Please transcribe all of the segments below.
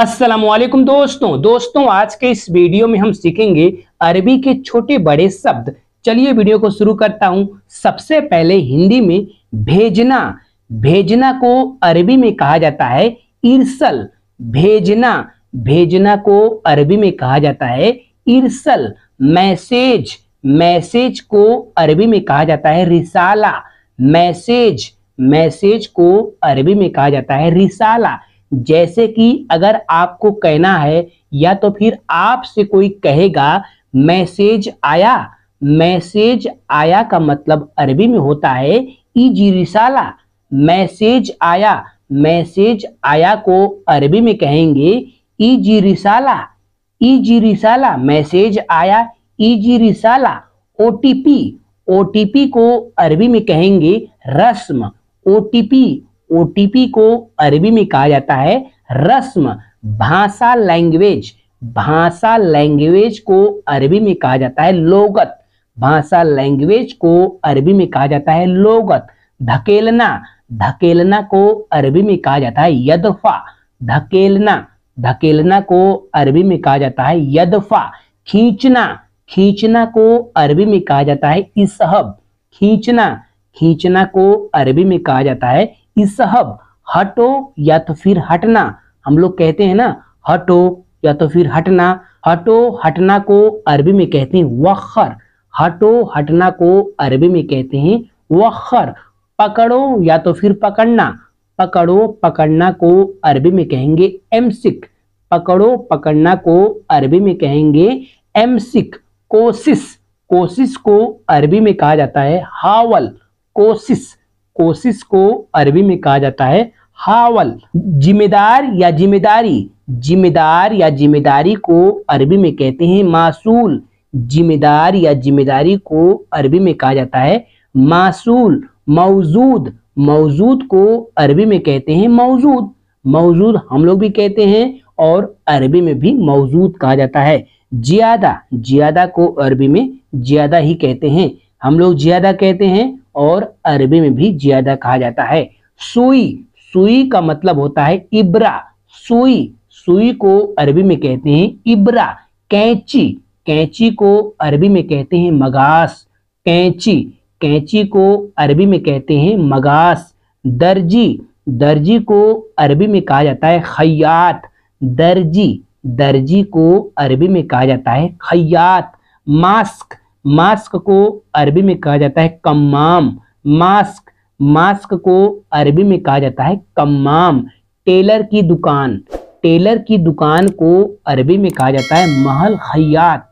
असलम दोस्तों दोस्तों आज के इस वीडियो में हम सीखेंगे अरबी के छोटे बड़े शब्द चलिए वीडियो को शुरू करता हूँ सबसे पहले हिंदी में भेजना भेजना को अरबी में कहा जाता है इरसल भेजना भेजना को अरबी में कहा जाता है इरसल मैसेज मैसेज को अरबी में कहा जाता है रिसाला मैसेज मैसेज को अरबी में कहा जाता है रिसाला जैसे कि अगर आपको कहना है या तो फिर आपसे कोई कहेगा मैसेज आया मैसेज आया का मतलब अरबी में होता है ईजी रिसाला मैसेज आया मैसेज आया को अरबी में कहेंगे ईजी रिसाला ईजी रिसाला मैसेज आया ईजी रिसाला टी पी को अरबी में कहेंगे रस्म पी ओटीपी को अरबी में कहा जाता है रस्म भाषा लैंग्वेज भाषा लैंग्वेज को अरबी में कहा जाता है लोगत भाषा लैंग्वेज को अरबी में कहा जाता है लोगत धकेलना धकेलना को अरबी में कहा जाता है यदफा धकेलना धकेलना को अरबी में कहा जाता है यदफा खींचना खींचना को अरबी में कहा जाता है इसहब खींचना खींचना को अरबी में कहा जाता है इसहब हटो या तो फिर हटना हम लोग कहते हैं ना हटो या तो फिर हटना हटो हटना को अरबी में कहते हैं वखर हटो हटना को अरबी में कहते हैं वखर पकड़ो या तो फिर पकड़ना पकड़ो पकड़ना को अरबी में कहेंगे एमसिक पकड़ो पकड़ना को अरबी में कहेंगे एमसिक कोशिश कोशिश को अरबी में कहा जाता है हावल कोशिश कोशिश को अरबी में कहा जाता है हावल जिम्मेदार या जिम्मेदारी जिम्मेदार या जिम्मेदारी को अरबी में कहते हैं मासूल जिम्मेदार या जिम्मेदारी को अरबी में कहा जाता है मासूल मौजूद मौजूद को अरबी में कहते हैं मौजूद मौजूद हम लोग भी कहते हैं और अरबी में भी मौजूद कहा जाता है जियादा जियादा को अरबी में ज्यादा ही कहते हैं हम लोग ज्यादा कहते हैं और अरबी में भी ज्यादा कहा जाता है सुई सुई का मतलब होता है इब्रा सुई सुई को अरबी में कहते हैं इब्रा कैंची कैंची को अरबी में कहते हैं मगास कैंची कैंची को अरबी में कहते हैं मगास दर्जी दर्जी को अरबी में कहा जाता है खयात दर्जी दर्जी को अरबी में कहा जाता है खयात मास्क मास्क को अरबी में कहा जाता है कम्माम मास्क मास्क को अरबी में कहा जाता है कम्माम टेलर की दुकान टेलर की दुकान को अरबी में कहा जाता है महल खयात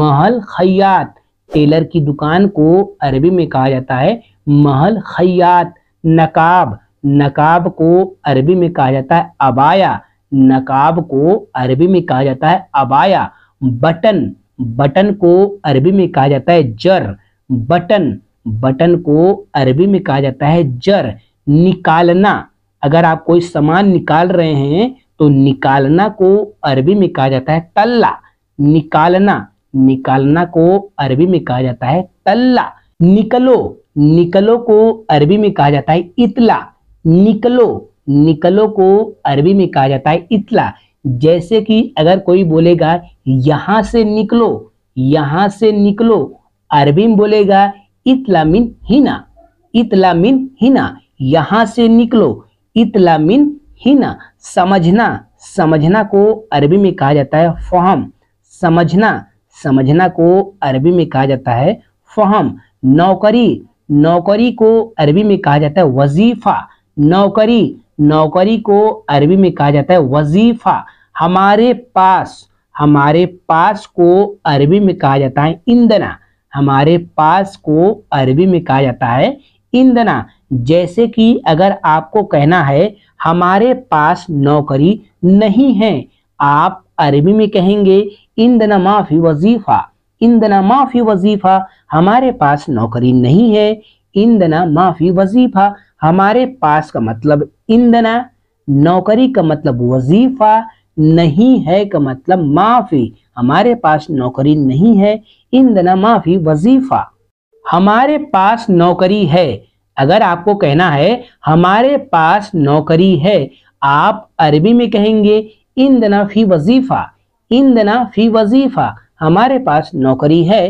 महल खयात टेलर की दुकान को अरबी में कहा जाता है महल खयात नकाब नकाब को अरबी में कहा जाता है अबाया नकाब को अरबी में कहा जाता है अबाया बटन बटन को अरबी में कहा जाता है जर बटन बटन को अरबी में कहा जाता है जर निकालना अगर आप कोई सामान निकाल रहे हैं तो निकालना को अरबी में कहा जाता है तल्ला निकालना निकालना को अरबी में कहा जाता है तल्ला निकलो निकलो को अरबी में कहा जाता है इतला निकलो निकलो को अरबी में कहा जाता है इतला जैसे कि अगर कोई बोलेगा यहां से निकलो यहां से निकलो अरबी में बोलेगा इतलामिन हिना इतलामिन हिना यहां से निकलो इतलामिन हिना समझना समझना को अरबी में कहा जाता है फहम समझना समझना को अरबी में कहा जाता है फहम नौकरी नौकरी को अरबी में कहा जाता है वजीफा नौकरी नौकरी को अरबी में कहा जाता है वजीफा हमारे पास हमारे पास को अरबी में कहा जाता है इंदना हमारे पास को अरबी में कहा जाता है इंदना जैसे कि अगर आपको कहना है हमारे पास नौकरी नहीं है आप अरबी में कहेंगे इंदना माफी वजीफा इंदना माफी वजीफा हमारे पास नौकरी नहीं है इंदना माफी वजीफा हमारे पास का मतलब इंदना नौकरी का मतलब वजीफा नहीं है का मतलब माफी हमारे पास नौकरी नहीं है इंदना माफी वजीफा हमारे पास नौकरी है अगर आपको कहना है हमारे पास नौकरी है आप अरबी में कहेंगे इंदना फी वजीफा इंदना फी वजीफा हमारे पास नौकरी है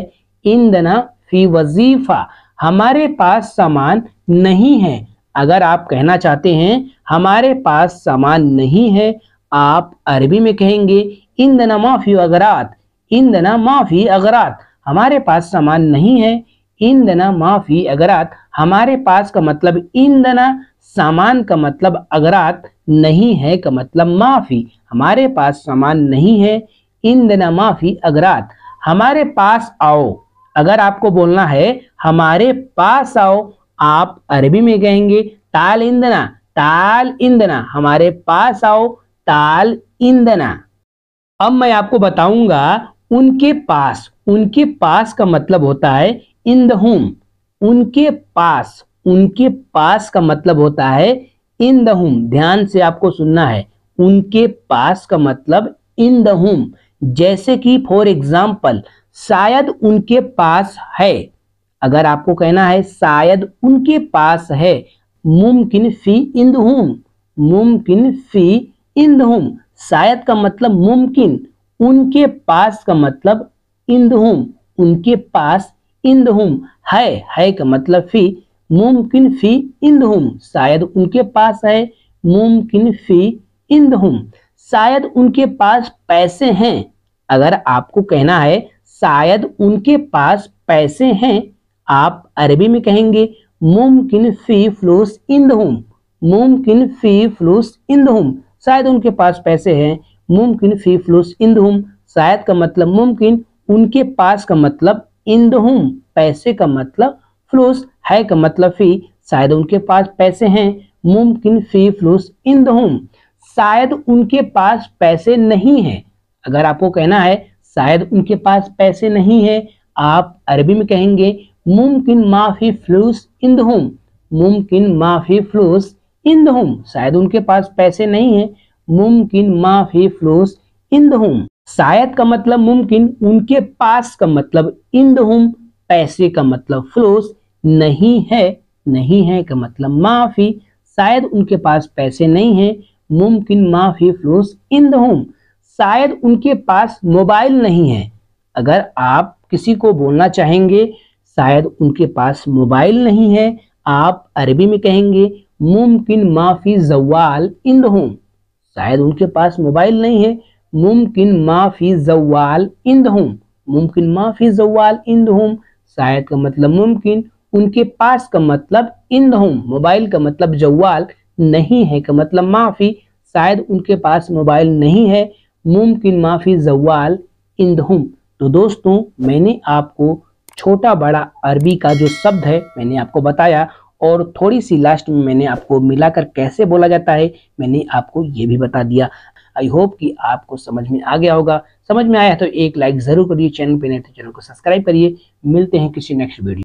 इंदना फी वजीफा हमारे पास सामान नहीं है अगर आप कहना चाहते हैं हमारे पास सामान नहीं है आप अरबी में कहेंगे इंदना माफी अगरात इंदना माफी अगरात हमारे पास सामान नहीं है इंदना माफी अगरात हमारे पास का मतलब इंदना सामान का मतलब अगरात नहीं है का मतलब माफी हमारे पास सामान नहीं है इंदना माफी अगरात हमारे पास आओ अगर आपको बोलना है हमारे पास आओ आप अरबी में कहेंगे ताल इंदना ताल इंदना हमारे पास आओ ताल इंदना अब मैं आपको बताऊंगा उनके पास उनके पास का मतलब होता है इन द होम उनके पास उनके पास का मतलब होता है इन द होम ध्यान से आपको सुनना है उनके पास का मतलब इन द होम जैसे कि फॉर एग्जाम्पल शायद उनके पास है अगर आपको कहना है शायद उनके पास है मुमकिन फी इंद मुमकिन फी इंदहुम शायद का मतलब मुमकिन उनके पास का मतलब इंदहुम उनके पास इंदहुम है है का मतलब फी मुमकिन फी इंदहुम शायद उनके पास है मुमकिन फी इंद शायद उनके पास पैसे हैं अगर आपको कहना है शायद उनके पास पैसे हैं आप अरबी में कहेंगे मुमकिन फी फ्लूस इन द होम मुमकिन फी फ्लूस इन द होम शायद उनके पास पैसे हैं मुमकिन फी फ्लूस इन द होम शायद का मतलब मुमकिन उनके पास का मतलब इन द होम पैसे का मतलब फ्लूस है का मतलब फी शायद उनके पास पैसे हैं मुमकिन फी फ्लूस इन द होम शायद उनके पास पैसे नहीं हैं अगर आपको कहना है शायद उनके पास पैसे नहीं है आप अरबी में कहेंगे मुमकिन माफी फ्लूस इन होम मुमकिन माफी फ्लूस इन होम शायद उनके पास पैसे नहीं है मुमकिन माफी फ्लूस इन होम शायद का मतलब मुमकिन उनके पास का मतलब इन होम पैसे का मतलब फ्लूस नहीं है नहीं है का मतलब माफी शायद उनके पास पैसे नहीं है मुमकिन माफी फ्लूस इन होम शायद उनके पास मोबाइल नहीं है अगर आप किसी को बोलना चाहेंगे शायद उनके पास मोबाइल नहीं है आप अरबी में कहेंगे मुमकिन माफी जवाल इन हों शायद उनके पास मोबाइल नहीं है मुमकिन माफी जवाल इन हों मुमकिन माफी जवाल इन हों शायद का मतलब मुमकिन उनके पास का मतलब इन हों मोबाइल का मतलब जवाल नहीं है का मतलब माफी शायद उनके पास मोबाइल नहीं है मुमकिन माफी जवाल इन हों तो दोस्तों मैंने आपको छोटा बड़ा अरबी का जो शब्द है मैंने आपको बताया और थोड़ी सी लास्ट में मैंने आपको मिलाकर कैसे बोला जाता है मैंने आपको ये भी बता दिया आई होप कि आपको समझ में आ गया होगा समझ में आया तो एक लाइक जरूर करिए चैनल पर नहीं तो चैनल को सब्सक्राइब करिए मिलते हैं किसी नेक्स्ट वीडियो